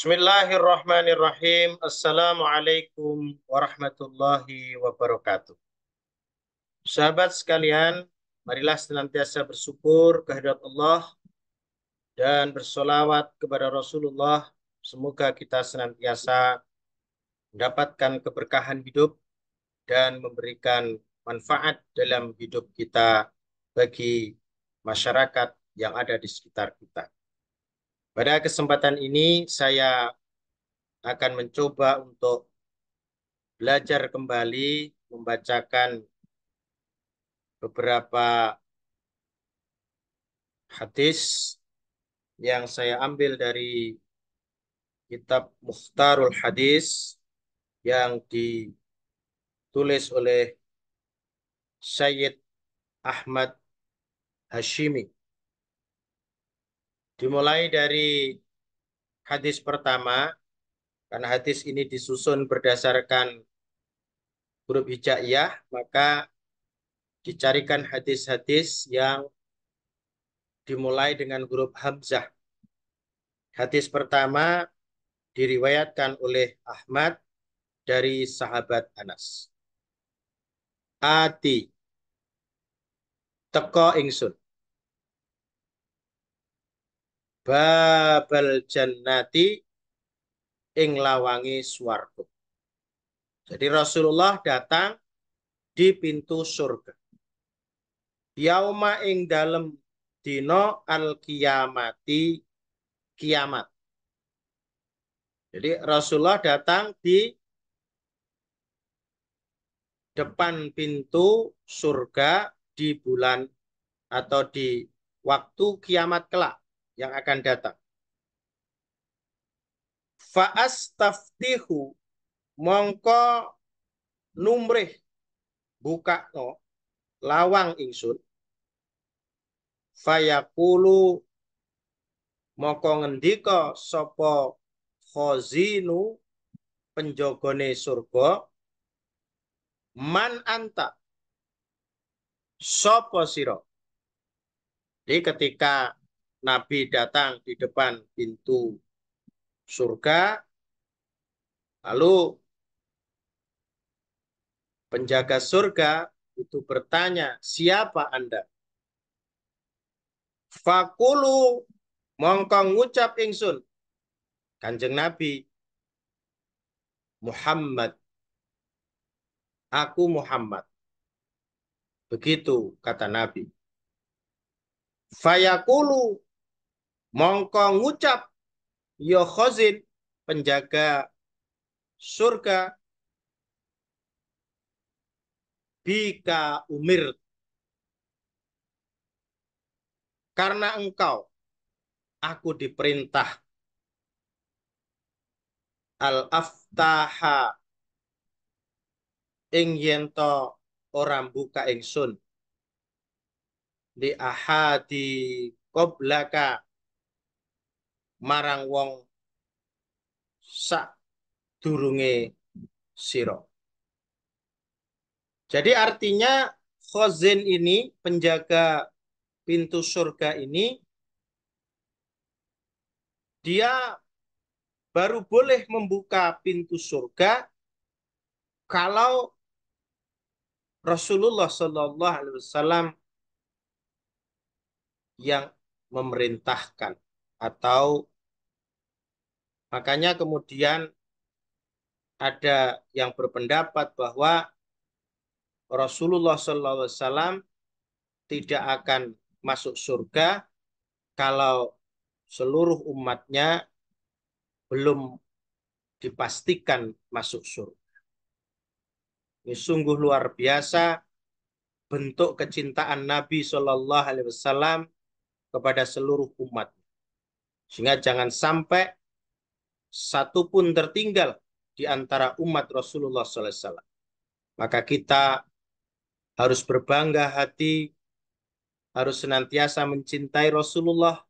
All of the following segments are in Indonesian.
Bismillahirrahmanirrahim. Assalamualaikum warahmatullahi wabarakatuh. Sahabat sekalian, marilah senantiasa bersyukur kehadirat Allah dan bersolawat kepada Rasulullah. Semoga kita senantiasa mendapatkan keberkahan hidup dan memberikan manfaat dalam hidup kita bagi masyarakat yang ada di sekitar kita. Pada kesempatan ini saya akan mencoba untuk belajar kembali membacakan beberapa hadis yang saya ambil dari kitab Mukhtarul Hadis yang ditulis oleh Syed Ahmad Hashimi. Dimulai dari hadis pertama, karena hadis ini disusun berdasarkan huruf hijaiyah, maka dicarikan hadis-hadis yang dimulai dengan huruf hamzah. Hadis pertama diriwayatkan oleh Ahmad dari sahabat Anas. Ati teko ingsun babal jannati ing lawangi swarga. Jadi Rasulullah datang di pintu surga. Yauma ing dalem dino al kiamati kiamat. Jadi Rasulullah datang di depan pintu surga di bulan atau di waktu kiamat kelak yang akan datang. Fa'as taftihu mongko numrih buka no lawang ingsun fayakulu moko ngendika sopo khozinu penjogone surga man anta sopo siro jadi ketika Nabi datang di depan pintu surga, lalu penjaga surga itu bertanya, siapa Anda? Fakulu mongkong ucap ingsun. Kanjeng Nabi, Muhammad. Aku Muhammad. Begitu kata Nabi. Fayakulu mongko ngucap yo ya khazin penjaga surga bika umir karena engkau aku diperintah al aftaha ing yento orang buka ingsun di ahadi qoblaka marang wong sak durunge siro. Jadi artinya khozin ini penjaga pintu surga ini dia baru boleh membuka pintu surga kalau Rasulullah Shallallahu Alaihi Wasallam yang memerintahkan atau makanya kemudian ada yang berpendapat bahwa Rasulullah SAW tidak akan masuk surga kalau seluruh umatnya belum dipastikan masuk surga. Ini sungguh luar biasa bentuk kecintaan Nabi SAW kepada seluruh umat. Sehingga jangan sampai satu pun tertinggal di antara umat Rasulullah SAW. Maka kita harus berbangga hati, harus senantiasa mencintai Rasulullah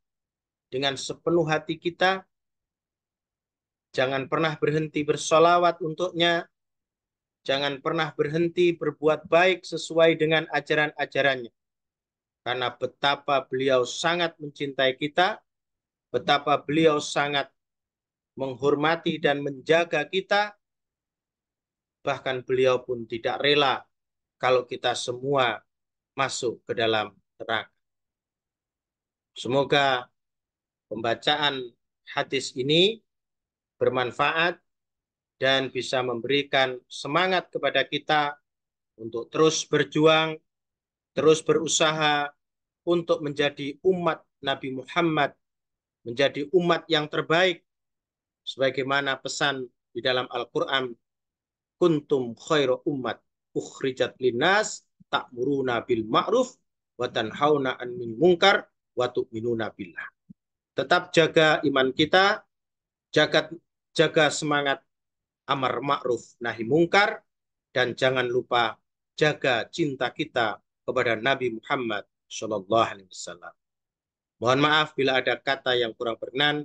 dengan sepenuh hati kita. Jangan pernah berhenti bersolawat untuknya. Jangan pernah berhenti berbuat baik sesuai dengan ajaran-ajarannya. Karena betapa beliau sangat mencintai kita, betapa beliau sangat menghormati dan menjaga kita. Bahkan beliau pun tidak rela kalau kita semua masuk ke dalam neraka. Semoga pembacaan hadis ini bermanfaat dan bisa memberikan semangat kepada kita untuk terus berjuang, terus berusaha untuk menjadi umat Nabi Muhammad menjadi umat yang terbaik sebagaimana pesan di dalam Al-Qur'an kuntum khairu ummat ukhrijat linnas ta'muruna bil ma'ruf wa tanhauna 'anil munkar wa tu'minuna billah tetap jaga iman kita jaga jaga semangat amar ma'ruf nahi mungkar dan jangan lupa jaga cinta kita kepada Nabi Muhammad Shallallahu Alaihi Wasallam. Mohon maaf bila ada kata yang kurang berkenan.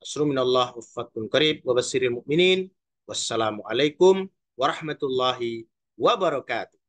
Assalamualaikum karib wa mu'minin. Wassalamualaikum warahmatullahi wabarakatuh.